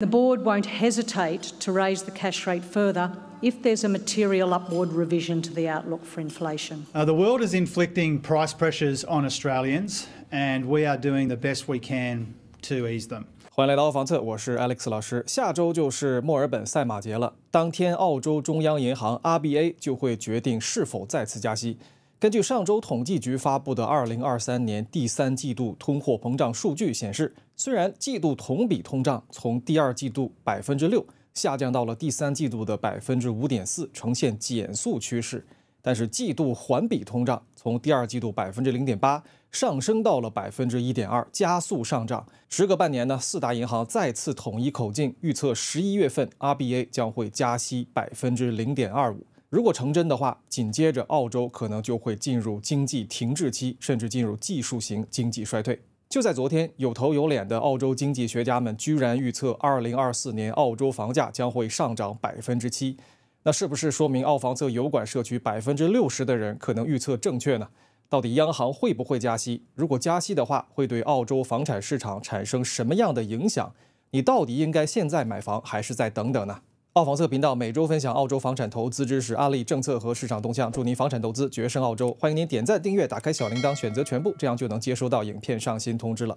The board won't hesitate to raise the cash rate further if there's a material upward revision to the outlook for inflation. Uh, the world is inflicting price pressures on Australians, and we are doing the best we can to ease them. 欢迎来到澳房策，我是 Alex 老师。下周就是墨尔本赛马节了，当天澳洲中央银行 RBA 就会决定是否再次加息。根据上周统计局发布的二零二三年第三季度通货膨胀数据显示，虽然季度同比通胀从第二季度百分之六下降到了第三季度的百分之五点四，呈现减速趋势，但是季度环比通胀从第二季度百分之零点八上升到了百分之一点二，加速上涨。时隔半年呢，四大银行再次统一口径，预测十一月份 RBA 将会加息百分之零点二五。如果成真的话，紧接着澳洲可能就会进入经济停滞期，甚至进入技术型经济衰退。就在昨天，有头有脸的澳洲经济学家们居然预测，2024年澳洲房价将会上涨百分之七。那是不是说明澳房测油管社区百分之六十的人可能预测正确呢？到底央行会不会加息？如果加息的话，会对澳洲房产市场产生什么样的影响？你到底应该现在买房，还是再等等呢？澳房测频道每周分享澳洲房产投资知识、案例、政策和市场动向，祝您房产投资决胜澳洲。欢迎您点赞、订阅、打开小铃铛，选择全部，这样就能接收到影片上新通知了。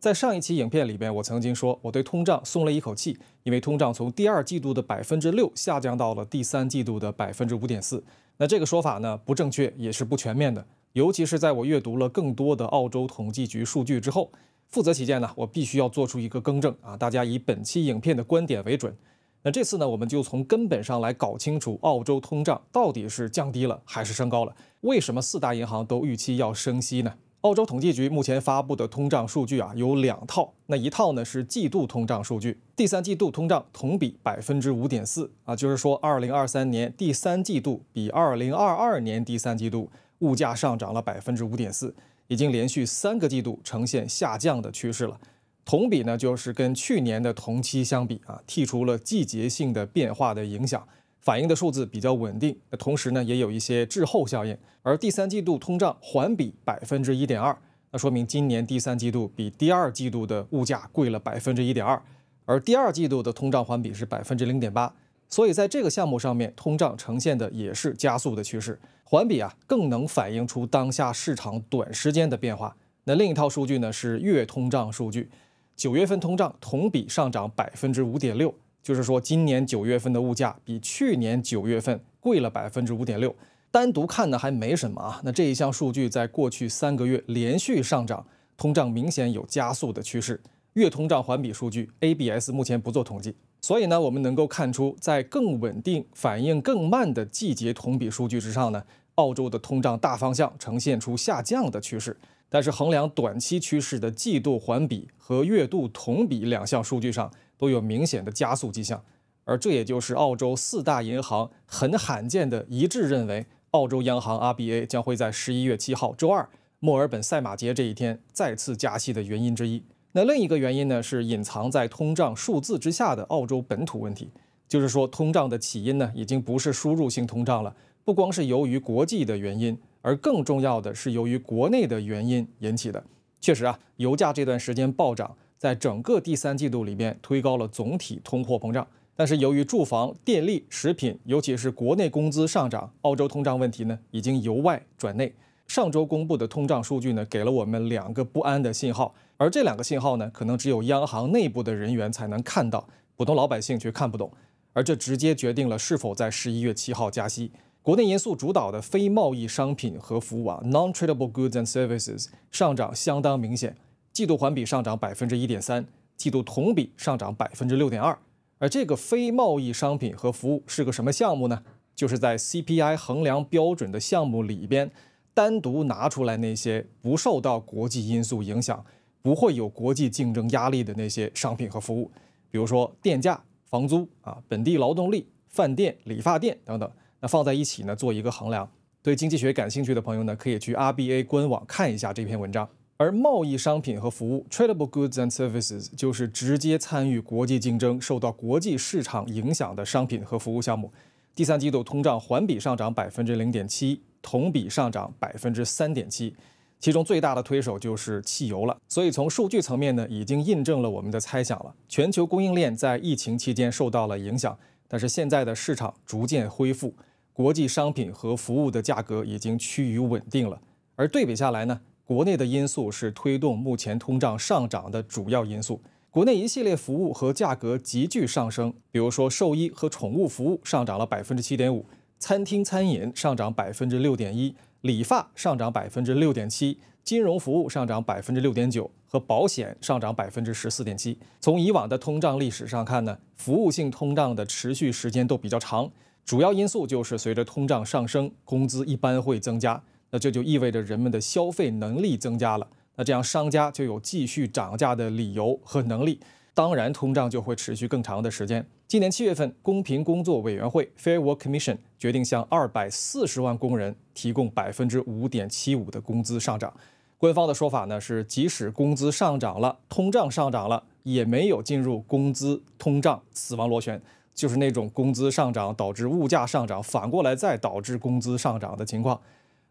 在上一期影片里边，我曾经说我对通胀松了一口气，因为通胀从第二季度的百分之六下降到了第三季度的百分之五点四。那这个说法呢，不正确，也是不全面的。尤其是在我阅读了更多的澳洲统计局数据之后，负责起见呢，我必须要做出一个更正啊！大家以本期影片的观点为准。那这次呢，我们就从根本上来搞清楚澳洲通胀到底是降低了还是升高了？为什么四大银行都预期要升息呢？澳洲统计局目前发布的通胀数据啊，有两套，那一套呢是季度通胀数据，第三季度通胀同比百分之五点四啊，就是说二零二三年第三季度比二零二二年第三季度。物价上涨了百分之五点四，已经连续三个季度呈现下降的趋势了。同比呢，就是跟去年的同期相比啊，剔除了季节性的变化的影响，反映的数字比较稳定。那同时呢，也有一些滞后效应。而第三季度通胀环比百分之一点二，那说明今年第三季度比第二季度的物价贵了百分之一点二，而第二季度的通胀环比是百分之零点八。所以在这个项目上面，通胀呈现的也是加速的趋势。环比啊，更能反映出当下市场短时间的变化。那另一套数据呢是月通胀数据，九月份通胀同比上涨百分之五点六，就是说今年九月份的物价比去年九月份贵了百分之五点六。单独看呢还没什么啊，那这一项数据在过去三个月连续上涨，通胀明显有加速的趋势。月通胀环比数据，ABS 目前不做统计。所以呢，我们能够看出，在更稳定、反应更慢的季节同比数据之上呢，澳洲的通胀大方向呈现出下降的趋势。但是，衡量短期趋势的季度环比和月度同比两项数据上，都有明显的加速迹象。而这也就是澳洲四大银行很罕见的一致认为，澳洲央行 RBA 将会在十一月七号周二，墨尔本赛马节这一天再次加息的原因之一。那另一个原因呢，是隐藏在通胀数字之下的澳洲本土问题。就是说，通胀的起因呢，已经不是输入性通胀了，不光是由于国际的原因，而更重要的是由于国内的原因引起的。确实啊，油价这段时间暴涨，在整个第三季度里面推高了总体通货膨胀。但是由于住房、电力、食品，尤其是国内工资上涨，澳洲通胀问题呢，已经由外转内。上周公布的通胀数据呢，给了我们两个不安的信号，而这两个信号呢，可能只有央行内部的人员才能看到，普通老百姓却看不懂，而这直接决定了是否在十一月七号加息。国内因素主导的非贸易商品和服务啊 （non-tradable goods and services） 上涨相当明显，季度环比上涨百分之一点三，季度同比上涨百分之六点二。而这个非贸易商品和服务是个什么项目呢？就是在 CPI 衡量标准的项目里边。单独拿出来那些不受到国际因素影响、不会有国际竞争压力的那些商品和服务，比如说电价、房租啊、本地劳动力、饭店、理发店等等。那放在一起呢，做一个衡量。对经济学感兴趣的朋友呢，可以去 RBA 官网看一下这篇文章。而贸易商品和服务 t r a d a b l e goods and services） 就是直接参与国际竞争、受到国际市场影响的商品和服务项目。第三季度通胀环比上涨百分之零点七。同比上涨百分之三点七，其中最大的推手就是汽油了。所以从数据层面呢，已经印证了我们的猜想了。全球供应链在疫情期间受到了影响，但是现在的市场逐渐恢复，国际商品和服务的价格已经趋于稳定了。而对比下来呢，国内的因素是推动目前通胀上涨的主要因素。国内一系列服务和价格急剧上升，比如说兽医和宠物服务上涨了百分之七点五。餐厅餐饮上涨百分之六点一，理发上涨百分之六点七，金融服务上涨百分之六点九，和保险上涨百分之十四点七。从以往的通胀历史上看呢，服务性通胀的持续时间都比较长，主要因素就是随着通胀上升，工资一般会增加，那这就意味着人们的消费能力增加了，那这样商家就有继续涨价的理由和能力。当然，通胀就会持续更长的时间。今年七月份，公平工作委员会 （Fair Work Commission） 决定向二百四十万工人提供百分之五点七五的工资上涨。官方的说法呢是，即使工资上涨了，通胀上涨了，也没有进入工资通胀死亡螺旋，就是那种工资上涨导致物价上涨，反过来再导致工资上涨的情况。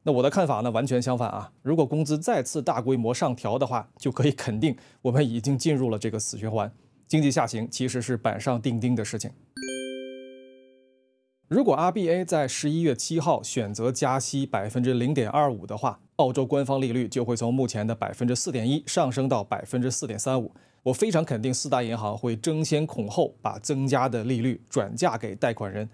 那我的看法呢，完全相反啊！如果工资再次大规模上调的话，就可以肯定我们已经进入了这个死循环，经济下行其实是板上钉钉的事情。如果 RBA 在十一月七号选择加息百分之零点二五的话，澳洲官方利率就会从目前的百分之四点一上升到百分之四点三五。我非常肯定，四大银行会争先恐后把增加的利率转嫁给贷款人。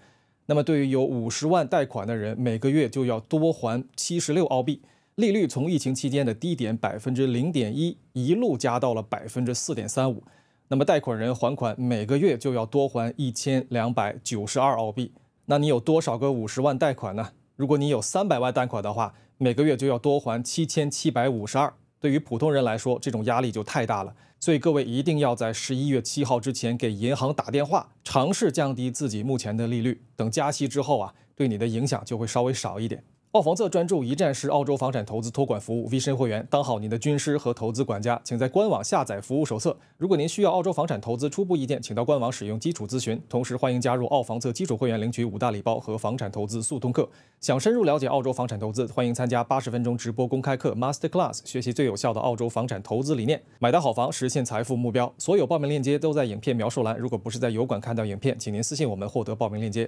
那么，对于有五十万贷款的人，每个月就要多还七十六澳币，利率从疫情期间的低点百分之零点一一路加到了百分之四点三五，那么贷款人还款每个月就要多还一千两百九十二澳币。那你有多少个五十万贷款呢？如果你有三百万贷款的话，每个月就要多还七千七百五十二。对于普通人来说，这种压力就太大了，所以各位一定要在十一月七号之前给银行打电话，尝试降低自己目前的利率，等加息之后啊，对你的影响就会稍微少一点。澳房策专注一站式澳洲房产投资托管服务，V 深会员当好您的军师和投资管家，请在官网下载服务手册。如果您需要澳洲房产投资初步意见，请到官网使用基础咨询。同时欢迎加入澳房策基础会员，领取五大礼包和房产投资速通课。想深入了解澳洲房产投资，欢迎参加八十分钟直播公开课 Master Class，学习最有效的澳洲房产投资理念，买到好房，实现财富目标。所有报名链接都在影片描述栏。如果不是在油管看到影片，请您私信我们获得报名链接。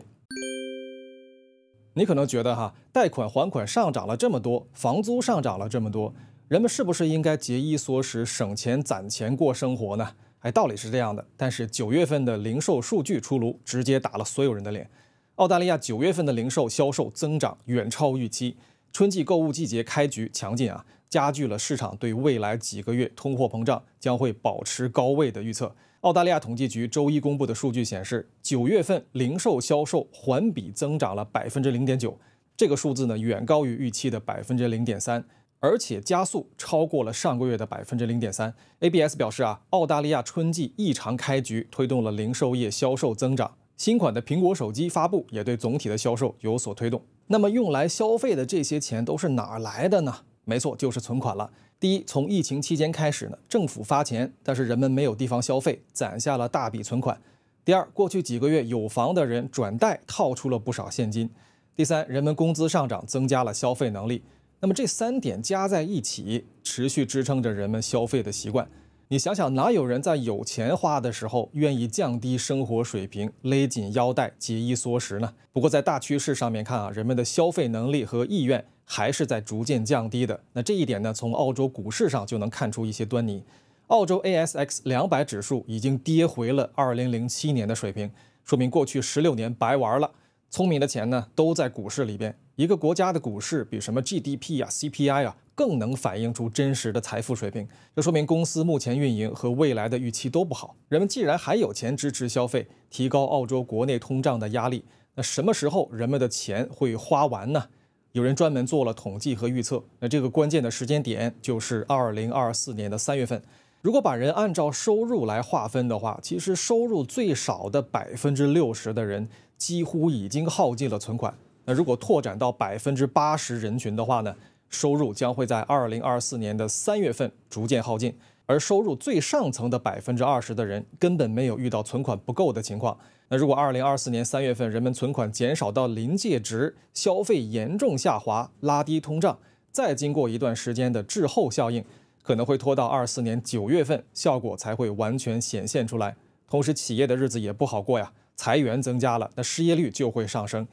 你可能觉得哈，贷款还款上涨了这么多，房租上涨了这么多，人们是不是应该节衣缩食、省钱攒钱过生活呢？哎，道理是这样的，但是九月份的零售数据出炉，直接打了所有人的脸。澳大利亚九月份的零售销售增长远超预期，春季购物季节开局强劲啊，加剧了市场对未来几个月通货膨胀将会保持高位的预测。澳大利亚统计局周一公布的数据显示，九月份零售销售环比增长了百分之零点九，这个数字呢远高于预期的百分之零点三，而且加速超过了上个月的百分之零点三。ABS 表示啊，澳大利亚春季异常开局推动了零售业销售增长，新款的苹果手机发布也对总体的销售有所推动。那么，用来消费的这些钱都是哪来的呢？没错，就是存款了。第一，从疫情期间开始呢，政府发钱，但是人们没有地方消费，攒下了大笔存款。第二，过去几个月有房的人转贷套出了不少现金。第三，人们工资上涨，增加了消费能力。那么这三点加在一起，持续支撑着人们消费的习惯。你想想，哪有人在有钱花的时候愿意降低生活水平、勒紧腰带、节衣缩食呢？不过在大趋势上面看啊，人们的消费能力和意愿还是在逐渐降低的。那这一点呢，从澳洲股市上就能看出一些端倪。澳洲 ASX 两百指数已经跌回了2007年的水平，说明过去16年白玩了。聪明的钱呢，都在股市里边。一个国家的股市，比什么 GDP 啊、CPI 啊。更能反映出真实的财富水平，这说明公司目前运营和未来的预期都不好。人们既然还有钱支持消费，提高澳洲国内通胀的压力，那什么时候人们的钱会花完呢？有人专门做了统计和预测，那这个关键的时间点就是二零二四年的三月份。如果把人按照收入来划分的话，其实收入最少的百分之六十的人几乎已经耗尽了存款。那如果拓展到百分之八十人群的话呢？收入将会在二零二四年的三月份逐渐耗尽，而收入最上层的百分之二十的人根本没有遇到存款不够的情况。那如果二零二四年三月份人们存款减少到临界值，消费严重下滑，拉低通胀，再经过一段时间的滞后效应，可能会拖到二四年九月份，效果才会完全显现出来。同时，企业的日子也不好过呀，裁员增加了，那失业率就会上升。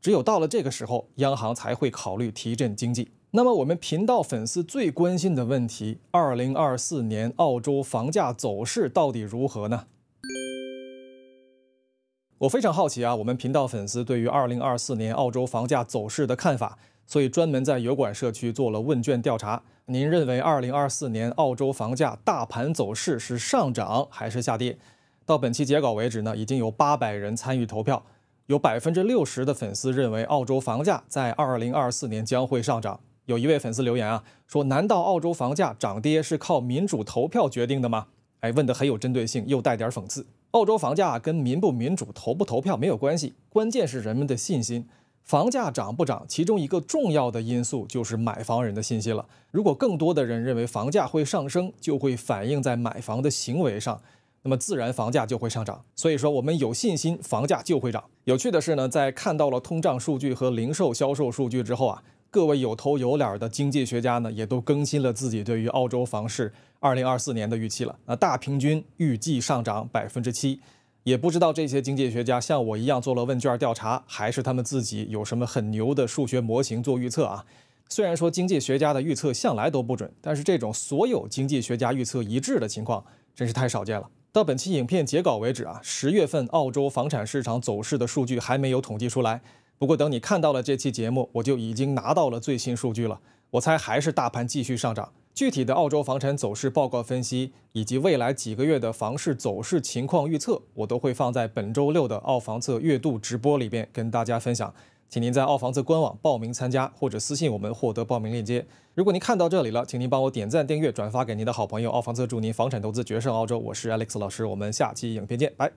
只有到了这个时候，央行才会考虑提振经济。那么我们频道粉丝最关心的问题，二零二四年澳洲房价走势到底如何呢？我非常好奇啊，我们频道粉丝对于二零二四年澳洲房价走势的看法，所以专门在油管社区做了问卷调查。您认为二零二四年澳洲房价大盘走势是上涨还是下跌？到本期截稿为止呢，已经有八百人参与投票，有百分之六十的粉丝认为澳洲房价在二零二四年将会上涨。有一位粉丝留言啊，说难道澳洲房价涨跌是靠民主投票决定的吗？哎，问的很有针对性，又带点讽刺。澳洲房价跟民不民主、投不投票没有关系，关键是人们的信心。房价涨不涨，其中一个重要的因素就是买房人的信心了。如果更多的人认为房价会上升，就会反映在买房的行为上，那么自然房价就会上涨。所以说，我们有信心，房价就会涨。有趣的是呢，在看到了通胀数据和零售销售数据之后啊。各位有头有脸的经济学家呢，也都更新了自己对于澳洲房市二零二四年的预期了。那大平均预计上涨百分之七，也不知道这些经济学家像我一样做了问卷调查，还是他们自己有什么很牛的数学模型做预测啊？虽然说经济学家的预测向来都不准，但是这种所有经济学家预测一致的情况真是太少见了。到本期影片截稿为止啊，十月份澳洲房产市场走势的数据还没有统计出来。不过等你看到了这期节目，我就已经拿到了最新数据了。我猜还是大盘继续上涨。具体的澳洲房产走势报告分析以及未来几个月的房市走势情况预测，我都会放在本周六的澳房测月度直播里边跟大家分享。请您在澳房测官网报名参加，或者私信我们获得报名链接。如果您看到这里了，请您帮我点赞、订阅、转发给您的好朋友。澳房测祝您房产投资决胜澳洲。我是 Alex 老师，我们下期影片见，拜。